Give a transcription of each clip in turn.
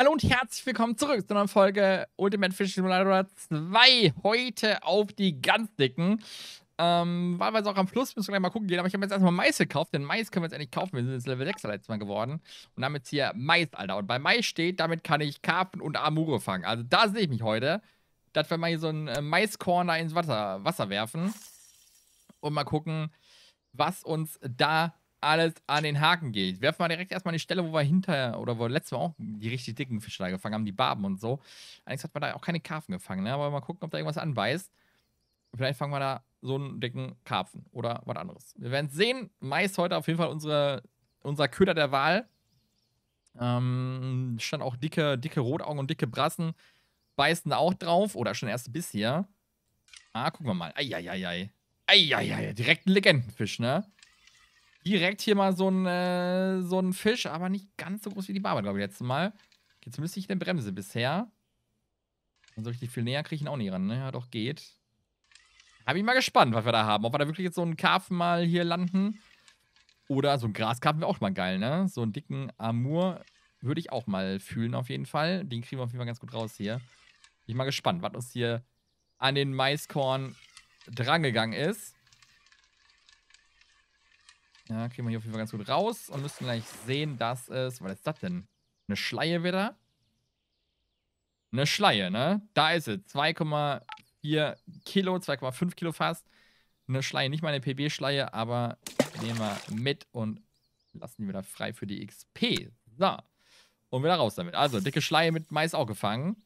Hallo und herzlich willkommen zurück zu einer Folge Ultimate Fish Simulator 2. Heute auf die ganz dicken. Ähm, weil wir auch am Fluss müssen wir gleich mal gucken gehen. Aber ich habe jetzt erstmal Mais gekauft, denn Mais können wir jetzt endlich kaufen. Wir sind jetzt Level 6 letztes Mal geworden. Und haben jetzt hier Mais, Alter. Und bei Mais steht, damit kann ich Karpfen und Amure fangen. Also da sehe ich mich heute. Dass wir mal hier so ein äh, Maiskorn da ins Wasser, Wasser werfen. Und mal gucken, was uns da alles an den Haken geht. Werfen wir direkt erstmal die Stelle, wo wir hinter oder wo wir letztes Mal auch die richtig dicken Fische da gefangen haben, die Barben und so. Allerdings hat man da auch keine Karpfen gefangen, ne? aber mal gucken, ob da irgendwas anbeißt. Vielleicht fangen wir da so einen dicken Karpfen oder was anderes. Wir werden sehen. Mais heute auf jeden Fall unsere, unser Köder der Wahl. Ähm, stand auch dicke, dicke Rotaugen und dicke Brassen. Beißen da auch drauf oder schon erst bis hier. Ah, gucken wir mal. Eieiei. Eieiei. Direkt ein Legendenfisch, ne? direkt hier mal so ein, äh, so ein Fisch, aber nicht ganz so groß wie die Barbe, glaube ich, letztes Mal. Jetzt müsste ich eine Bremse bisher. Und so richtig viel näher kriege ich ihn auch nicht ran, ne? Ja, doch, geht. Habe ich mal gespannt, was wir da haben. Ob wir da wirklich jetzt so einen Karpfen mal hier landen. Oder so ein Graskarpfen wäre auch mal geil, ne? So einen dicken Amur würde ich auch mal fühlen, auf jeden Fall. Den kriegen wir auf jeden Fall ganz gut raus hier. Bin ich mal gespannt, was uns hier an den Maiskorn drangegangen ist. Ja, kriegen wir hier auf jeden Fall ganz gut raus und müssen gleich sehen, dass es. Was ist das denn? Eine Schleie wieder? Eine Schleie, ne? Da ist sie. 2,4 Kilo, 2,5 Kilo fast. Eine Schleie, nicht mal eine PB-Schleie, aber nehmen wir mit und lassen die wieder frei für die XP. So. Und wieder raus damit. Also, dicke Schleie mit Mais auch gefangen.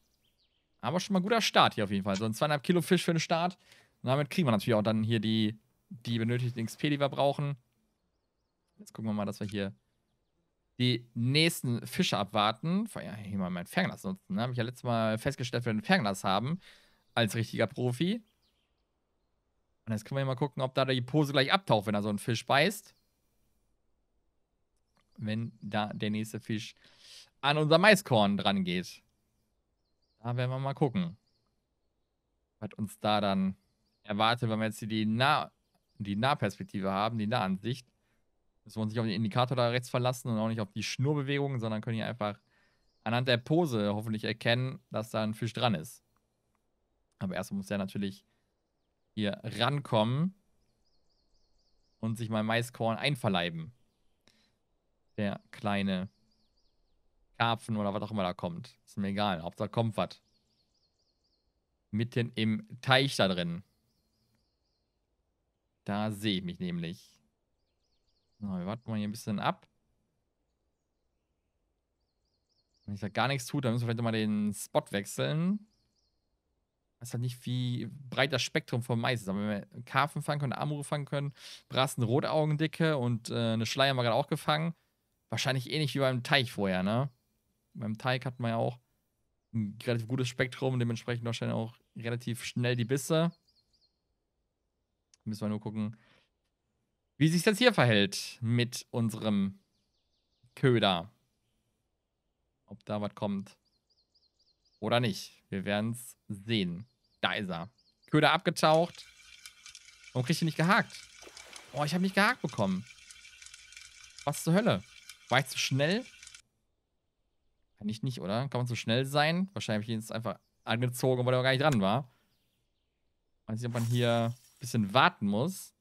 Aber schon mal guter Start hier auf jeden Fall. So ein 2,5 Kilo Fisch für den Start. Und damit kriegen wir natürlich auch dann hier die, die benötigten XP, die wir brauchen. Jetzt gucken wir mal, dass wir hier die nächsten Fische abwarten. Ja, hier mal mein Fernglas nutzen. Ne? Habe ich ja letztes Mal festgestellt, dass wir ein Fernglas haben, als richtiger Profi. Und jetzt können wir mal gucken, ob da die Pose gleich abtaucht, wenn da so ein Fisch beißt. Wenn da der nächste Fisch an unser Maiskorn dran geht. Da werden wir mal gucken, was uns da dann erwartet, wenn wir jetzt hier die, nah die Nahperspektive haben, die Nahansicht. Muss man sich auf den Indikator da rechts verlassen und auch nicht auf die Schnurbewegungen, sondern können hier einfach anhand der Pose hoffentlich erkennen, dass da ein Fisch dran ist. Aber erstmal muss der natürlich hier rankommen und sich mein Maiskorn einverleiben. Der kleine Karpfen oder was auch immer da kommt. Ist mir egal. Hauptsache kommt was. Mitten im Teich da drin. Da sehe ich mich nämlich. So, wir warten mal hier ein bisschen ab. Wenn ich da gar nichts tut, dann müssen wir vielleicht mal den Spot wechseln. Ich weiß halt nicht, wie breit das Spektrum vom Mais ist. Aber wenn wir Karfen fangen können, Amore fangen können, Brassen Rotaugendicke und äh, eine Schleier haben wir gerade auch gefangen. Wahrscheinlich ähnlich wie beim Teich vorher, ne? Beim Teig hatten wir ja auch ein relativ gutes Spektrum, dementsprechend wahrscheinlich auch relativ schnell die Bisse. Müssen wir nur gucken, wie sich das hier verhält mit unserem Köder. Ob da was kommt oder nicht. Wir werden es sehen. Da ist er. Köder abgetaucht. Warum krieg ich den nicht gehakt? Oh, ich habe nicht gehakt bekommen. Was zur Hölle? War ich zu schnell? Kann ich nicht, oder? Kann man zu schnell sein? Wahrscheinlich ist es einfach angezogen, weil er gar nicht dran war. Weiß nicht, ob man hier ein bisschen warten muss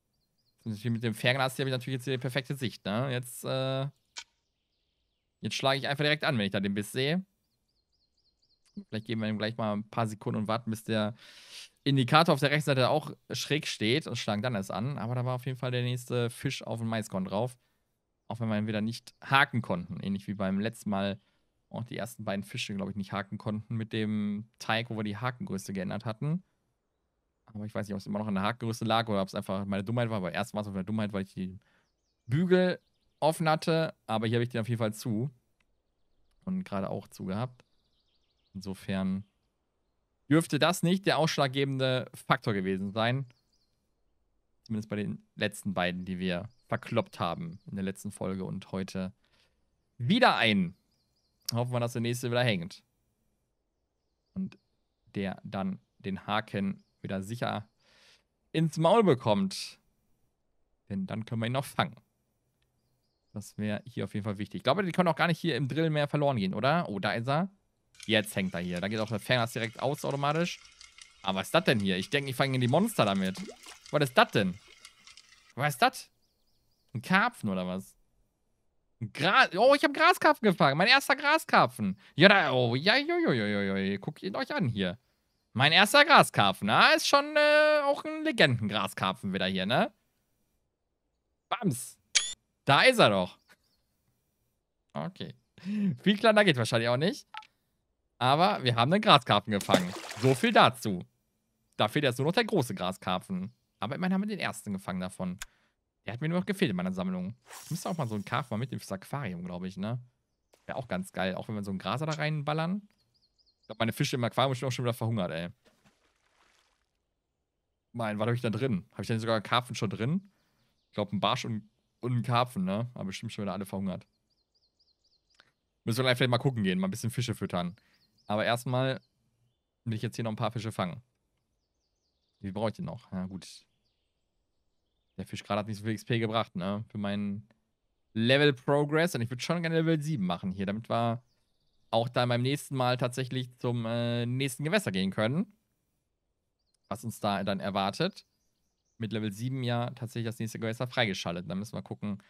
mit dem Fernglas hier habe ich natürlich jetzt die perfekte Sicht, ne? Jetzt, äh, jetzt schlage ich einfach direkt an, wenn ich da den Biss sehe. Vielleicht geben wir ihm gleich mal ein paar Sekunden und warten, bis der Indikator auf der rechten Seite auch schräg steht und schlagen dann erst an. Aber da war auf jeden Fall der nächste Fisch auf dem Maiskorn drauf. Auch wenn wir ihn wieder nicht haken konnten. Ähnlich wie beim letzten Mal auch die ersten beiden Fische, glaube ich, nicht haken konnten mit dem Teig, wo wir die Hakengröße geändert hatten. Aber ich weiß nicht, ob es immer noch an der Hakengröße lag oder ob es einfach meine Dummheit war. Aber erst war es auf meine Dummheit, weil ich die Bügel offen hatte. Aber hier habe ich den auf jeden Fall zu. Und gerade auch zu gehabt. Insofern dürfte das nicht der ausschlaggebende Faktor gewesen sein. Zumindest bei den letzten beiden, die wir verkloppt haben in der letzten Folge und heute wieder einen. Hoffen wir, dass der nächste wieder hängt. Und der dann den Haken wieder sicher ins Maul bekommt. Denn dann können wir ihn noch fangen. Das wäre hier auf jeden Fall wichtig. Ich glaube, die können auch gar nicht hier im Drill mehr verloren gehen, oder? Oh, da ist er. Jetzt hängt er hier. Da geht auch der Ferners direkt aus automatisch. Aber was ist das denn hier? Ich denke, ich fange in die Monster damit. Was ist das denn? Was ist das? Ein Karpfen oder was? Ein Gras. Oh, ich habe Graskarpfen gefangen. Mein erster Graskarpfen. Ja, da. Oh, ja, jo, jo, jo, jo, jo. Guckt ihn euch an hier. Mein erster Graskarpfen, na, ist schon äh, auch ein Legendengraskarpfen wieder hier, ne? Bams. Da ist er doch. Okay. Viel kleiner geht wahrscheinlich auch nicht. Aber wir haben einen Graskarpfen gefangen. So viel dazu. Da fehlt jetzt nur noch der große Graskarpfen. Aber immerhin haben wir den ersten gefangen davon. Der hat mir nur noch gefehlt in meiner Sammlung. Ich müsste auch mal so einen Karpfen mal mitnehmen fürs Aquarium, glaube ich, ne? Wäre auch ganz geil. Auch wenn wir so einen Graser da reinballern. Ich glaube, meine Fische im Aquarium sind auch schon wieder verhungert, ey. Mein, was habe ich da drin? Habe ich denn sogar einen Karpfen schon drin? Ich glaube, ein Barsch und, und einen Karpfen, ne? Aber bestimmt schon wieder alle verhungert. Müssen wir gleich vielleicht mal gucken gehen, mal ein bisschen Fische füttern. Aber erstmal will ich jetzt hier noch ein paar Fische fangen. Wie brauche ich denn noch? Ja, gut. Der Fisch gerade hat nicht so viel XP gebracht, ne? Für meinen Level Progress. Und ich würde schon gerne Level 7 machen hier, damit wir auch dann beim nächsten Mal tatsächlich zum äh, nächsten Gewässer gehen können. Was uns da dann erwartet. Mit Level 7 ja tatsächlich das nächste Gewässer freigeschaltet. Da müssen wir gucken,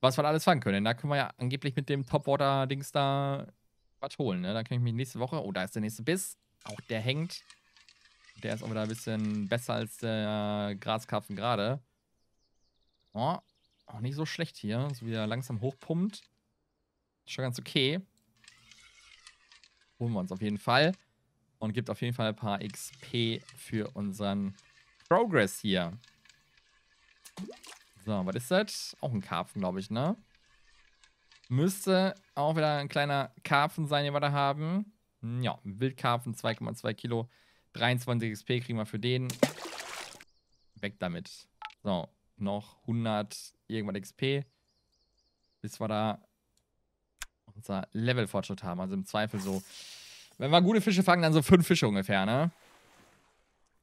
was wir alles fangen können. Da können wir ja angeblich mit dem Topwater-Dings da was holen. Ne? Da kann ich mich nächste Woche. Oh, da ist der nächste Biss. Auch der hängt. Der ist auch wieder ein bisschen besser als der Graskarpfen gerade. Oh, auch nicht so schlecht hier. So wie er langsam hochpumpt. Schon ganz okay holen wir uns auf jeden Fall. Und gibt auf jeden Fall ein paar XP für unseren Progress hier. So, was ist das? Auch ein Karpfen, glaube ich, ne? Müsste auch wieder ein kleiner Karpfen sein, den wir da haben. Hm, ja, Wildkarpfen, 2,2 Kilo. 23 XP kriegen wir für den. Weg damit. So, noch 100 irgendwas XP. Bis wir da unser Levelfortschritt haben. Also im Zweifel so, wenn wir gute Fische fangen, dann so fünf Fische ungefähr, ne?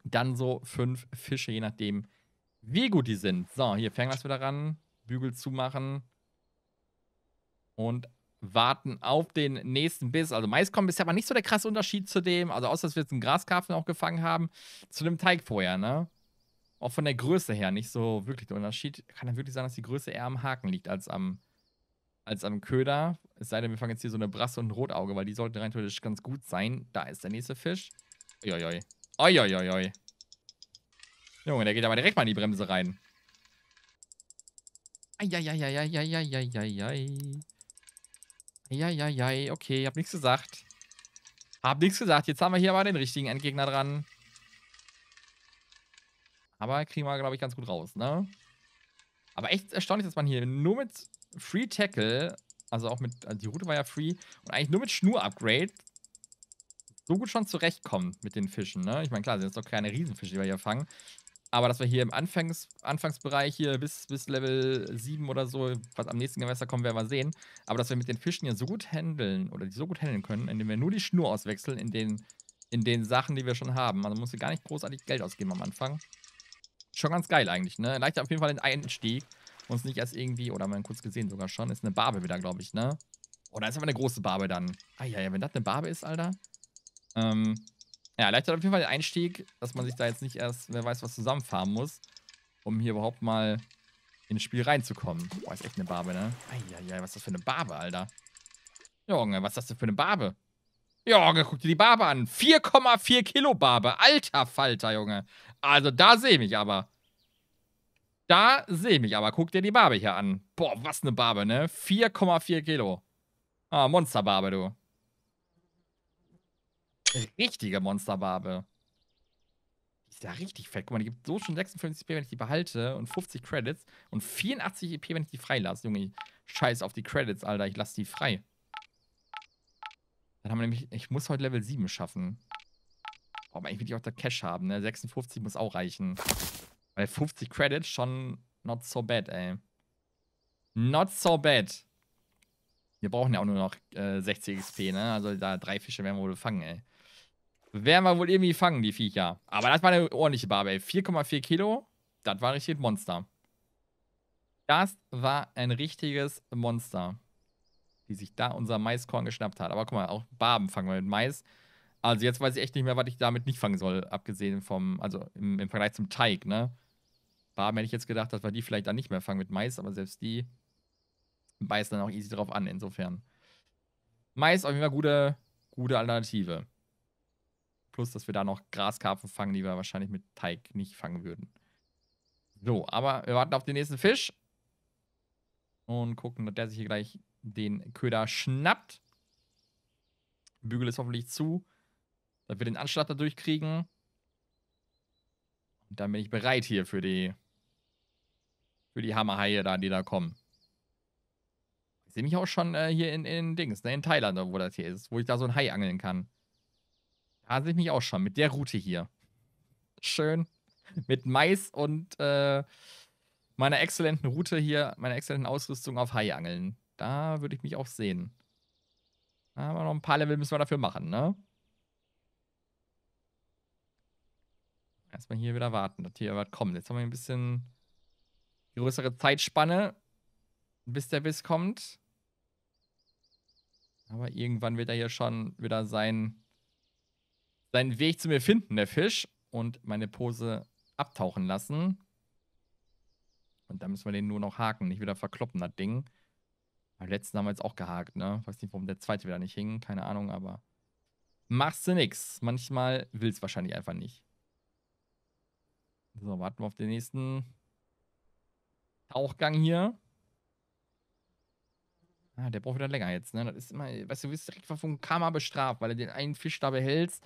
Dann so fünf Fische, je nachdem, wie gut die sind. So, hier fangen wir es wieder ran. Bügel zumachen. Und warten auf den nächsten Biss. Also Maiskommen ist ja aber nicht so der krasse Unterschied zu dem, also außer dass wir jetzt einen Graskarpfen auch gefangen haben, zu dem Teig vorher, ne? Auch von der Größe her nicht so wirklich der Unterschied. Kann dann wirklich sein, dass die Größe eher am Haken liegt als am als am Köder. Es sei denn, wir fangen jetzt hier so eine Brasse und ein Rotauge, weil die sollten rein theoretisch ganz gut sein. Da ist der nächste Fisch. Uiuiui. Uiuiui. Junge, der geht aber direkt mal in die Bremse rein. Eieieiei. Eieiei. Okay, ich hab nichts gesagt. Hab nichts gesagt. Jetzt haben wir hier aber den richtigen Endgegner dran. Aber kriegen wir, glaube ich, ganz gut raus, ne? Aber echt erstaunlich, dass man hier nur mit Free Tackle, also auch mit, also die Route war ja free und eigentlich nur mit Schnur-Upgrade so gut schon zurechtkommen mit den Fischen, ne? Ich meine, klar, sind jetzt doch keine Riesenfische, die wir hier fangen. Aber dass wir hier im Anfangs Anfangsbereich hier bis, bis Level 7 oder so, was am nächsten Gewässer kommen, werden wir sehen. Aber dass wir mit den Fischen hier so gut handeln oder die so gut handeln können, indem wir nur die Schnur auswechseln in den, in den Sachen, die wir schon haben. Also muss wir gar nicht großartig Geld ausgeben am Anfang. Schon ganz geil eigentlich, ne? Leichter auf jeden Fall den Einstieg uns nicht erst irgendwie, oder haben kurz gesehen sogar schon, ist eine Barbe wieder, glaube ich, ne? Oder oh, ist aber eine große Barbe dann. Ah ja, ja, wenn das eine Barbe ist, Alter. Ähm, ja, leichter auf jeden Fall der Einstieg, dass man sich da jetzt nicht erst, wer weiß, was zusammenfahren muss, um hier überhaupt mal ins Spiel reinzukommen. Boah, ist echt eine Barbe, ne? Eieiei, was ist das für eine Barbe, Alter? Junge, was ist das denn für eine Barbe? Junge, guck dir die Barbe an. 4,4 Kilo Barbe. Alter Falter, Junge. Also da sehe ich mich aber. Da sehe ich mich aber. Guck dir die Barbe hier an. Boah, was eine Barbe, ne? 4,4 Kilo. Ah, Monsterbarbe, du. Richtige Monsterbarbe. Die ist ja richtig fett. Guck mal, die gibt so schon 56 EP, wenn ich die behalte und 50 Credits und 84 EP, wenn ich die freilasse. Junge, scheiß auf die Credits, Alter. Ich lasse die frei. Dann haben wir nämlich, ich muss heute Level 7 schaffen. Aber eigentlich will ich auch der Cash haben, ne? 56 muss auch reichen. Weil 50 Credits schon not so bad, ey. Not so bad. Wir brauchen ja auch nur noch äh, 60 XP, ne? Also da drei Fische werden wir wohl fangen, ey. Werden wir wohl irgendwie fangen, die Viecher. Aber das war eine ordentliche Barbe, ey. 4,4 Kilo, das war richtig ein Monster. Das war ein richtiges Monster, die sich da unser Maiskorn geschnappt hat. Aber guck mal, auch Barben fangen wir mit Mais. Also jetzt weiß ich echt nicht mehr, was ich damit nicht fangen soll, abgesehen vom, also im, im Vergleich zum Teig, ne? Raben hätte ich jetzt gedacht, dass wir die vielleicht dann nicht mehr fangen mit Mais, aber selbst die beißen dann auch easy drauf an, insofern. Mais auf jeden Fall gute, gute Alternative. Plus, dass wir da noch Graskarpfen fangen, die wir wahrscheinlich mit Teig nicht fangen würden. So, aber wir warten auf den nächsten Fisch. Und gucken, dass der sich hier gleich den Köder schnappt. Bügel ist hoffentlich zu, dass wir den Anschlag da durchkriegen. Und dann bin ich bereit hier für die für die Hammerhaie da, die da kommen. Ich sehe mich auch schon äh, hier in, in Dings, ne, in Thailand, wo das hier ist, wo ich da so ein Hai angeln kann. Da sehe ich mich auch schon, mit der Route hier. Schön. Mit Mais und äh, meiner exzellenten Route hier, meiner exzellenten Ausrüstung auf Hai angeln. Da würde ich mich auch sehen. Aber noch ein paar Level müssen wir dafür machen, ne? Erstmal hier wieder warten, dass hier was kommt. Jetzt haben wir ein bisschen größere Zeitspanne, bis der Biss kommt. Aber irgendwann wird er hier schon wieder seinen, seinen Weg zu mir finden, der Fisch. Und meine Pose abtauchen lassen. Und dann müssen wir den nur noch haken, nicht wieder verkloppen, das Ding. Beim letzten haben wir jetzt auch gehakt, ne? Weiß nicht, warum der zweite wieder nicht hing, keine Ahnung, aber. Machst du nix. Manchmal willst wahrscheinlich einfach nicht. So, warten wir auf den nächsten. Tauchgang hier. Ah, der braucht wieder länger jetzt, ne? Das ist immer, weißt du, du wirst direkt von Karma bestraft, weil du den einen Fisch da behältst.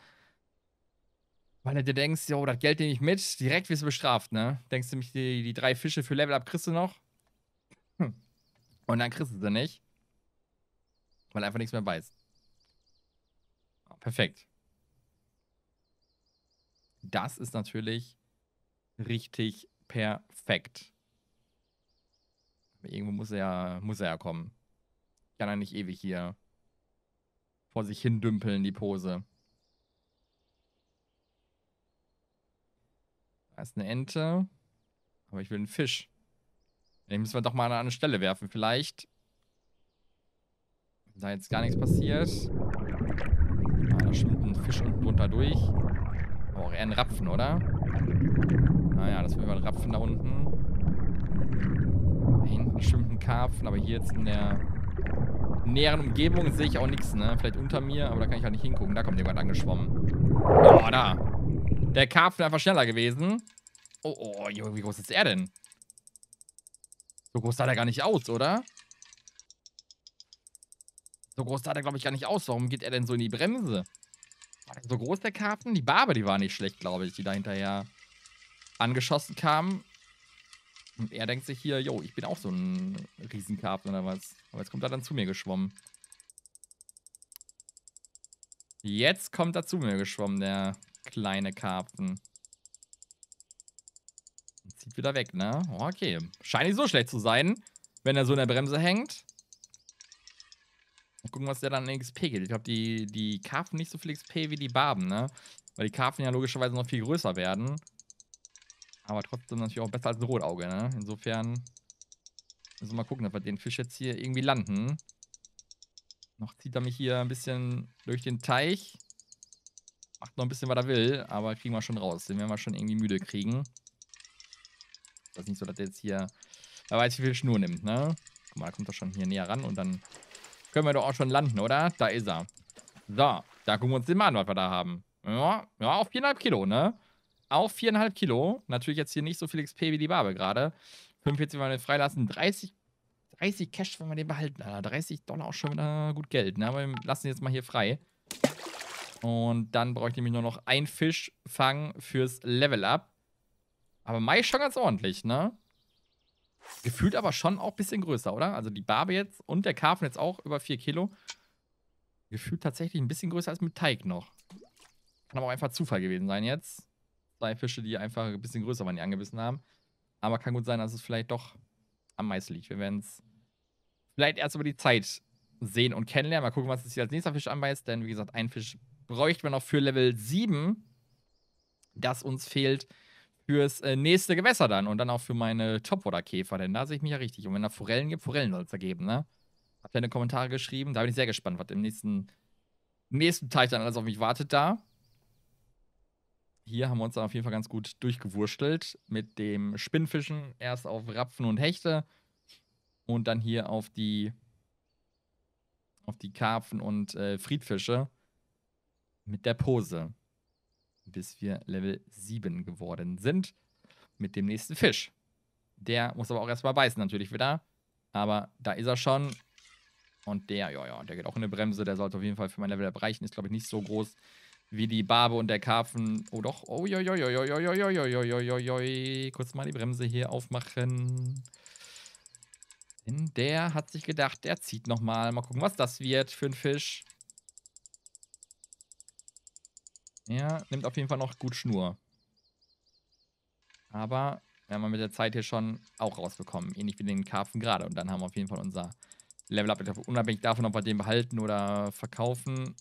Weil du dir denkst, jo, das Geld nehme ich mit, direkt wirst du bestraft, ne? Denkst du nämlich, die, die drei Fische für Level Up kriegst du noch? Hm. Und dann kriegst du sie nicht. Weil einfach nichts mehr beißt. Ah, perfekt. Das ist natürlich richtig perfekt. Irgendwo muss er ja, muss er ja kommen. Kann er nicht ewig hier vor sich hin dümpeln, die Pose. Da ist eine Ente. Aber ich will einen Fisch. Den müssen wir doch mal an eine Stelle werfen. Vielleicht. Da jetzt gar nichts passiert. Ah, da schwimmt ein Fisch unten drunter durch. Aber auch eher ein Rapfen, oder? Naja, ah, das will über den Rapfen da unten. Hinten schwimmt ein Karpfen, aber hier jetzt in der näheren Umgebung sehe ich auch nichts, ne? Vielleicht unter mir, aber da kann ich halt nicht hingucken. Da kommt jemand angeschwommen. Oh, da. Der Karpfen einfach schneller gewesen. Oh, oh, oh, Junge, wie groß ist er denn? So groß sah der gar nicht aus, oder? So groß sah der, glaube ich, gar nicht aus. Warum geht er denn so in die Bremse? War der so groß, der Karpfen? Die Barbe, die war nicht schlecht, glaube ich, die da hinterher angeschossen kam. Und er denkt sich hier, yo, ich bin auch so ein Riesenkarpfen oder was. Aber jetzt kommt er dann zu mir geschwommen. Jetzt kommt er zu mir geschwommen, der kleine Karpfen. Zieht wieder weg, ne? Okay. Scheint nicht so schlecht zu sein, wenn er so in der Bremse hängt. Mal gucken, was der dann in XP geht. Ich glaube, die, die Karpfen nicht so viel XP wie die Barben, ne? Weil die Karpfen ja logischerweise noch viel größer werden. Aber trotzdem natürlich auch besser als ein Rotauge, ne? Insofern müssen wir mal gucken, dass wir den Fisch jetzt hier irgendwie landen. Noch zieht er mich hier ein bisschen durch den Teich. Macht noch ein bisschen, was er will, aber kriegen wir schon raus. Den werden wir schon irgendwie müde kriegen. Das ist nicht so, dass der jetzt hier, wer weiß, wie viel Schnur nimmt, ne? Guck mal, da kommt er schon hier näher ran und dann können wir doch auch schon landen, oder? Da ist er. So, da gucken wir uns den mal an, was wir da haben. Ja, ja auf 4,5 Kilo, ne? auf 4,5 Kilo. Natürlich jetzt hier nicht so viel XP wie die Barbe gerade. 45 wollen wir freilassen. 30, 30 Cash wollen wir den behalten. Alter. 30 Dollar auch schon wieder äh, gut Geld. Ne? Aber wir lassen jetzt mal hier frei. Und dann brauche ich nämlich nur noch ein Fischfang fürs Level Up. Aber Mai schon ganz ordentlich, ne? Gefühlt aber schon auch ein bisschen größer, oder? Also die Barbe jetzt und der Karpfen jetzt auch über 4 Kilo. Gefühlt tatsächlich ein bisschen größer als mit Teig noch. Kann aber auch einfach Zufall gewesen sein jetzt zwei Fische, die einfach ein bisschen größer waren, die angebissen haben. Aber kann gut sein, dass es vielleicht doch am Mais liegt. Wir werden es vielleicht erst über die Zeit sehen und kennenlernen. Mal gucken, was es hier als nächster Fisch anbeißt. Denn wie gesagt, ein Fisch bräuchten wir noch für Level 7. Das uns fehlt fürs äh, nächste Gewässer dann. Und dann auch für meine Topwater-Käfer. Denn da sehe ich mich ja richtig. Und wenn da Forellen gibt, Forellen soll es da geben, ne? Habt ihr in den Kommentaren geschrieben? Da bin ich sehr gespannt, was im nächsten, im nächsten Teil dann alles auf mich wartet da hier haben wir uns auf jeden Fall ganz gut durchgewurstelt mit dem Spinnfischen. Erst auf Rapfen und Hechte und dann hier auf die, auf die Karpfen und äh, Friedfische mit der Pose. Bis wir Level 7 geworden sind mit dem nächsten Fisch. Der muss aber auch erstmal beißen natürlich wieder. Aber da ist er schon. Und der, ja, ja, der geht auch in eine Bremse. Der sollte auf jeden Fall für mein Level erreichen. Ist, glaube ich, nicht so groß wie die Barbe und der Karpfen. Oh doch. Oh joi, joi, joi, joi, joi, joi, joi, joi, joi, joi. Kurz mal die Bremse hier aufmachen. Denn der hat sich gedacht, der zieht nochmal. Mal gucken, was das wird für ein Fisch. Ja, nimmt auf jeden Fall noch gut Schnur. Aber wir haben mit der Zeit hier schon auch rausbekommen. Ähnlich wie den Karpfen gerade. Und dann haben wir auf jeden Fall unser Level-Up. Unabhängig davon, ob wir den behalten oder verkaufen,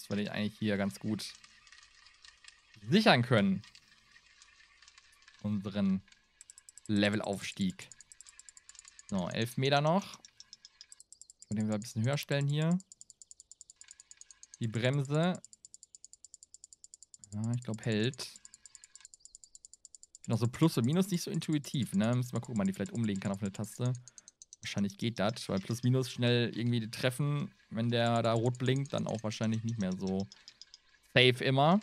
dass wir den eigentlich hier ganz gut sichern können. Unseren Levelaufstieg. So, 11 Meter noch. Und den wir ein bisschen höher stellen hier. Die Bremse. Ja, ich glaube, hält. Ich bin auch so Plus und Minus nicht so intuitiv, ne? Müssen wir mal gucken, ob man die vielleicht umlegen kann auf eine Taste. Wahrscheinlich geht das, weil plus minus schnell irgendwie die treffen, wenn der da rot blinkt, dann auch wahrscheinlich nicht mehr so safe immer.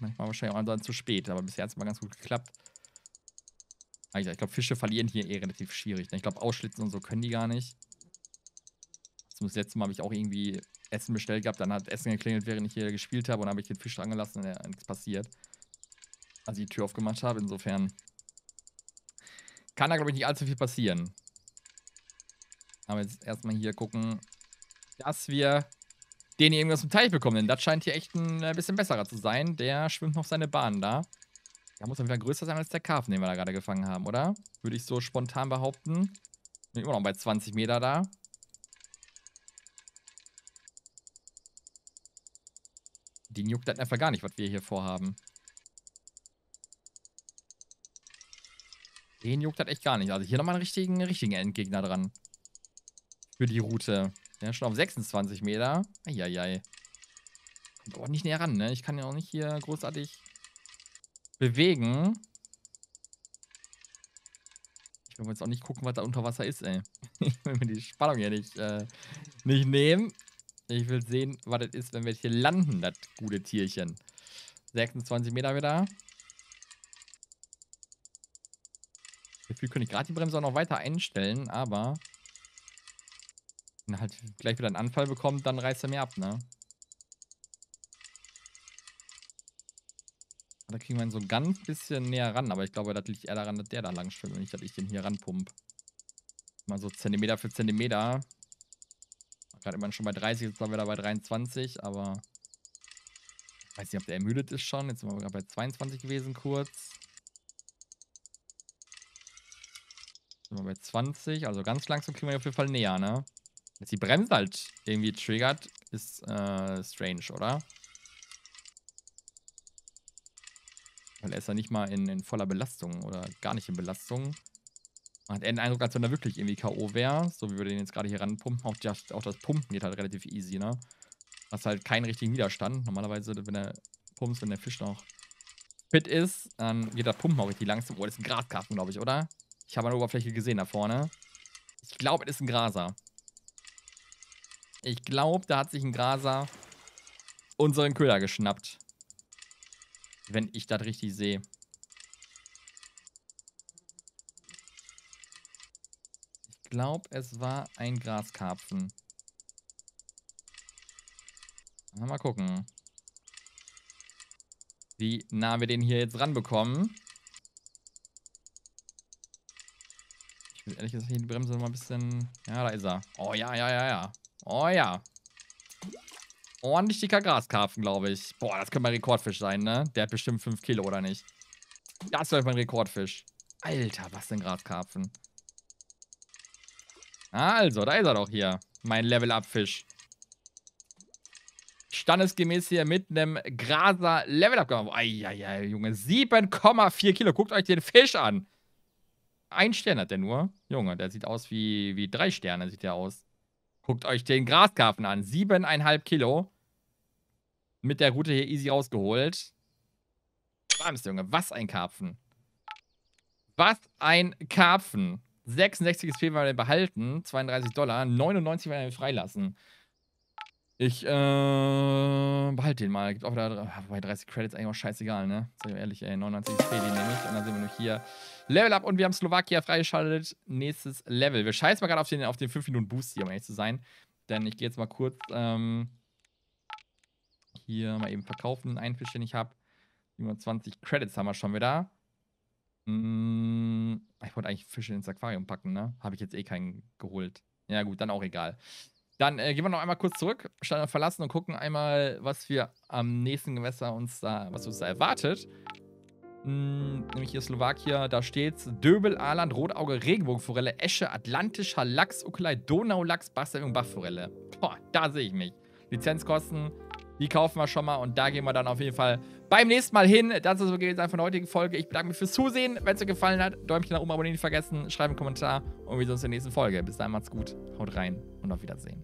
Manchmal wahrscheinlich auch dann zu spät, aber bisher hat es mal ganz gut geklappt. Aber ah, ich glaube, Fische verlieren hier eh relativ schwierig. Ne? Ich glaube, Ausschlitzen und so können die gar nicht. Zum letzten Mal habe ich auch irgendwie Essen bestellt gehabt, dann hat Essen geklingelt, während ich hier gespielt habe und dann habe ich den Fisch angelassen gelassen und ja, nichts passiert. Als ich die Tür aufgemacht habe, insofern kann da glaube ich nicht allzu viel passieren. Aber jetzt erstmal hier gucken, dass wir den hier irgendwas zum Teich bekommen. Denn das scheint hier echt ein äh, bisschen besserer zu sein. Der schwimmt noch seine Bahn da. Der muss auf jeden Fall größer sein als der Karpfen, den wir da gerade gefangen haben, oder? Würde ich so spontan behaupten. Bin immer noch bei 20 Meter da. Den juckt das einfach gar nicht, was wir hier vorhaben. Den juckt das echt gar nicht. Also hier nochmal einen richtigen, richtigen Endgegner dran. Für die Route. Der ist schon auf 26 Meter. Eieiei. Kommt aber nicht näher ran, ne? Ich kann ja auch nicht hier großartig bewegen. Ich will jetzt auch nicht gucken, was da unter Wasser ist, ey. Ich will mir die Spannung hier nicht, äh, nicht nehmen. Ich will sehen, was das ist, wenn wir hier landen, das gute Tierchen. 26 Meter wieder. Dafür könnte ich gerade die Bremse auch noch weiter einstellen, aber halt gleich wieder einen Anfall bekommt, dann reißt er mir ab, ne? Da kriegen wir ihn so ganz bisschen näher ran, aber ich glaube, das liegt eher daran, dass der da lang schwimmt und nicht, dass ich den hier ranpump. Mal so Zentimeter für Zentimeter. Gerade immer schon bei 30, jetzt waren wir da bei 23, aber ich weiß nicht, ob der ermüdet ist schon. Jetzt sind wir gerade bei 22 gewesen kurz. Jetzt sind wir bei 20, also ganz langsam kriegen wir ihn auf jeden Fall näher, ne? Dass die Bremse halt irgendwie triggert, ist äh, strange, oder? Weil er ist ja nicht mal in, in voller Belastung oder gar nicht in Belastung. Man hat eher den Eindruck, als wenn er wirklich irgendwie K.O. wäre. So wie wir den jetzt gerade hier ranpumpen. Auch das, auch das Pumpen geht halt relativ easy, ne? Hast halt keinen richtigen Widerstand. Normalerweise, wenn er pumpst, wenn der Fisch noch fit ist, dann geht das Pumpen auch richtig langsam. Oh, das ist ein Graskarten, glaube ich, oder? Ich habe eine Oberfläche gesehen da vorne. Ich glaube, es ist ein Graser. Ich glaube, da hat sich ein Graser unseren Köder geschnappt. Wenn ich das richtig sehe. Ich glaube, es war ein Graskarpfen. Mal gucken, wie nah wir den hier jetzt ranbekommen. Ich will ehrlich gesagt hier die Bremse mal ein bisschen... Ja, da ist er. Oh, ja, ja, ja, ja. Oh ja. Ordentlich dicker Graskarpfen, glaube ich. Boah, das könnte mein Rekordfisch sein, ne? Der hat bestimmt 5 Kilo, oder nicht? Das wäre mein Rekordfisch. Alter, was denn Graskarpfen? Also, da ist er doch hier. Mein Level-Up-Fisch. Standesgemäß hier mit einem Graser Level-Up gemacht. Eieiei, Junge. 7,4 Kilo. Guckt euch den Fisch an. Ein Stern hat der nur. Junge, der sieht aus wie, wie drei Sterne, sieht der aus. Guckt euch den Graskarpfen an. Siebeneinhalb Kilo. Mit der Route hier easy rausgeholt. Bams, Junge. Was ein Karpfen. Was ein Karpfen. 66 SP werden wir behalten. 32 Dollar. 99 werden wir freilassen. Ich äh, behalte den mal. Gibt auch wieder, bei 30 Credits eigentlich auch scheißegal, ne? Sag ich mal ehrlich, ey. 99 XP den nehme ich. Und dann sind wir noch hier. Level up und wir haben Slowakia freigeschaltet. Nächstes Level. Wir scheißen mal gerade auf den, auf den 5-Minuten-Boost hier, um ehrlich zu sein. Denn ich gehe jetzt mal kurz ähm, hier mal eben verkaufen. Einen Fisch, den ich habe. 27 Credits haben wir schon wieder. Mm, ich wollte eigentlich Fische ins Aquarium packen, ne? Habe ich jetzt eh keinen geholt. Ja, gut, dann auch egal. Dann äh, gehen wir noch einmal kurz zurück, Standard verlassen und gucken einmal, was wir am nächsten Gewässer uns da, was uns da erwartet. Hm, nämlich hier Slowakia, da steht's. Döbel, Aland, Rotauge, Regenbogenforelle, Esche, Atlantischer Lachs, Ukulei, Donaulachs, Bastel und Bachforelle. Boah, da sehe ich mich. Lizenzkosten, die kaufen wir schon mal und da gehen wir dann auf jeden Fall beim nächsten Mal hin. Das ist so gewesen von der heutigen Folge. Ich bedanke mich fürs Zusehen. Wenn es euch gefallen hat, Däumchen nach oben abonnieren nicht vergessen, schreiben einen Kommentar und wir sehen uns in der nächsten Folge. Bis dahin macht's gut, haut rein und auf Wiedersehen.